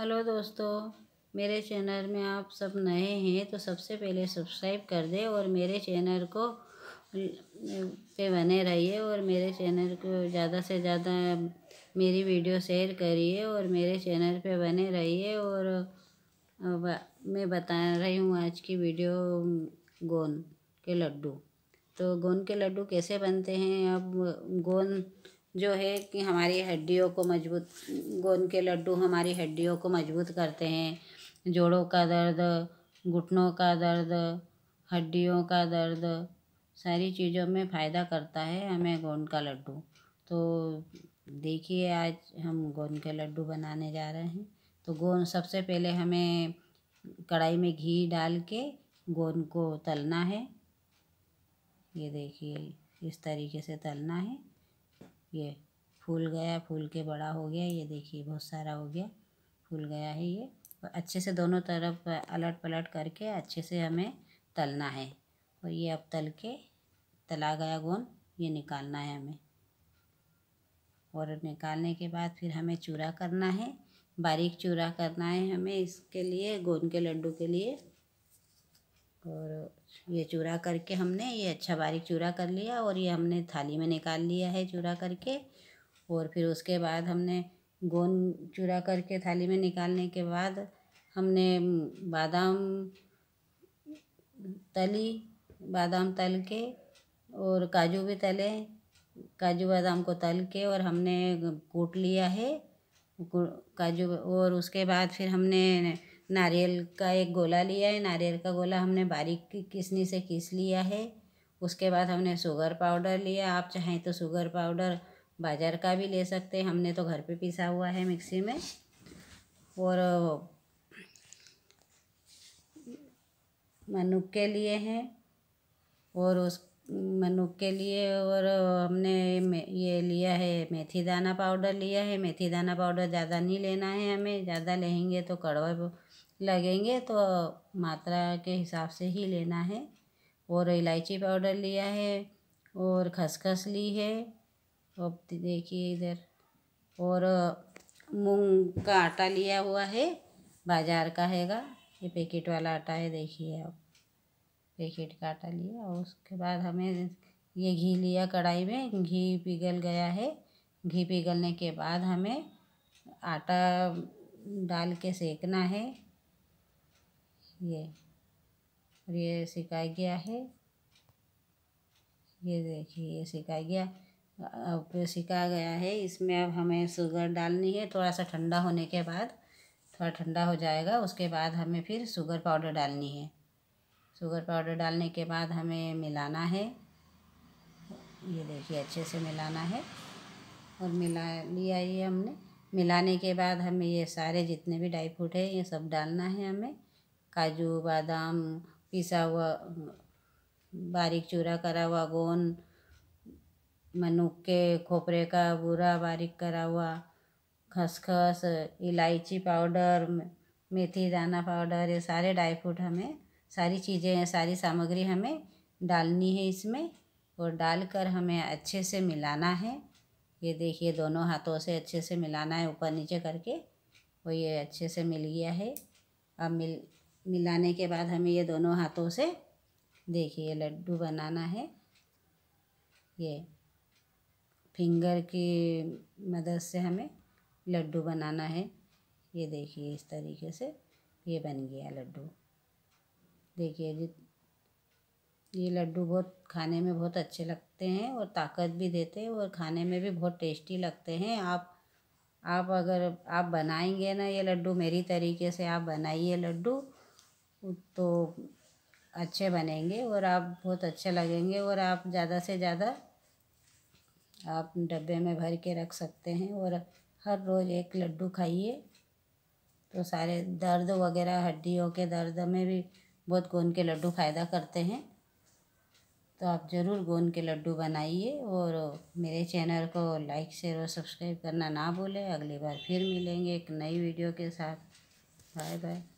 hello दोस्तों मेरे channel में आप सब नए हैं तो सबसे पहले सब्सक्राइब कर दें और मेरे चैनल को पे बने रहिए और मेरे चैनल को ज़्यादा से ज़्यादा मेरी वीडियो शेयर करिए और मेरे चैनल पे बने रहिए और मैं बता रही हूँ आज की वीडियो गोंद के लड्डू तो गोंद के लड्डू कैसे बनते हैं अब गोंद जो है कि हमारी हड्डियों को मजबूत गोंद के लड्डू हमारी हड्डियों को मजबूत करते हैं जोड़ों का दर्द घुटनों का दर्द हड्डियों का दर्द सारी चीज़ों में फ़ायदा करता है हमें गोंद का लड्डू तो देखिए आज हम गोंद के लड्डू बनाने जा रहे हैं तो गोंद सबसे पहले हमें कढ़ाई में घी डाल के गोंद को तलना है ये देखिए इस तरीके से तलना है ये फूल गया फूल के बड़ा हो गया ये देखिए बहुत सारा हो गया फूल गया है ये अच्छे से दोनों तरफ अलट पलट करके अच्छे से हमें तलना है और ये अब तल के तला गया गोंद ये निकालना है हमें और निकालने के बाद फिर हमें चूरा करना है बारीक चूरा करना है हमें इसके लिए गोंद के लड्डू के लिए और ये चूरा करके हमने ये अच्छा बारीक चूरा कर लिया और ये हमने थाली में निकाल लिया है चूरा करके और फिर उसके बाद हमने गोंद चूरा करके थाली में निकालने के बाद हमने बादाम तली बादाम तल के और काजू भी तले काजू बादाम को तल के और हमने कूट लिया है काजू और उसके बाद फिर हमने नारियल का एक गोला लिया है नारियल का गोला हमने बारीक किसनी से किस लिया है उसके बाद हमने शुगर पाउडर लिया आप चाहें तो शुगर पाउडर बाज़ार का भी ले सकते हैं हमने तो घर पे पिसा हुआ है मिक्सी में और मनुक के लिए हैं और उस मनुक के लिए और हमने ये लिया है मेथी दाना पाउडर लिया है मेथी दाना पाउडर ज़्यादा नहीं लेना है हमें ज़्यादा लेंगे तो कड़वा लगेंगे तो मात्रा के हिसाब से ही लेना है और इलायची पाउडर लिया है और खसखस ली है अब देखिए इधर और मूंग का आटा लिया हुआ है बाज़ार का हैगा ये पैकेट वाला आटा है देखिए आप पैकेट का आटा लिया और उसके बाद हमें ये घी लिया कढ़ाई में घी पिघल गया है घी पिघलने के बाद हमें आटा डाल के सेकना है ये और ये सिखाया गया है ये देखिए ये सिखाया गया अब सिखाया गया है इसमें अब हमें शुगर डालनी है थोड़ा सा ठंडा होने के बाद थोड़ा ठंडा हो जाएगा उसके बाद हमें फिर शुगर पाउडर डालनी है शुगर पाउडर डालने के बाद हमें मिलाना है ये देखिए अच्छे से मिलाना है और मिला लिया ये हमने मिलाने के बाद हमें ये सारे जितने भी ड्राई फ्रूट है ये सब डालना है हमें काजू बादाम पिसा हुआ बारीक चूरा करा हुआ गोंद मनुक के खोपरे का बूरा बारीक करा हुआ खसखस इलायची पाउडर मेथी दाना पाउडर ये सारे ड्राई फ्रूट हमें सारी चीज़ें सारी सामग्री हमें डालनी है इसमें और डालकर हमें अच्छे से मिलाना है ये देखिए दोनों हाथों से अच्छे से मिलाना है ऊपर नीचे करके और ये अच्छे से मिल गया है अब मिल मिलाने के बाद हमें ये दोनों हाथों से देखिए लड्डू बनाना है ये फिंगर की मदद से हमें लड्डू बनाना है ये देखिए इस तरीके से ये बन गया लड्डू देखिए जी ये लड्डू बहुत खाने में बहुत अच्छे लगते हैं और ताकत भी देते हैं और खाने में भी बहुत टेस्टी लगते हैं आप आप अगर आप बनाएंगे ना ये लड्डू मेरी तरीके से आप बनाइए लड्डू तो अच्छे बनेंगे और आप बहुत अच्छे लगेंगे और आप ज़्यादा से ज़्यादा आप डब्बे में भर के रख सकते हैं और हर रोज़ एक लड्डू खाइए तो सारे दर्द वगैरह हड्डियों के दर्द में भी बहुत गोंद के लड्डू फ़ायदा करते हैं तो आप ज़रूर गोंद के लड्डू बनाइए और मेरे चैनल को लाइक शेयर और सब्सक्राइब करना ना भूलें अगली बार फिर मिलेंगे एक नई वीडियो के साथ बाय बाय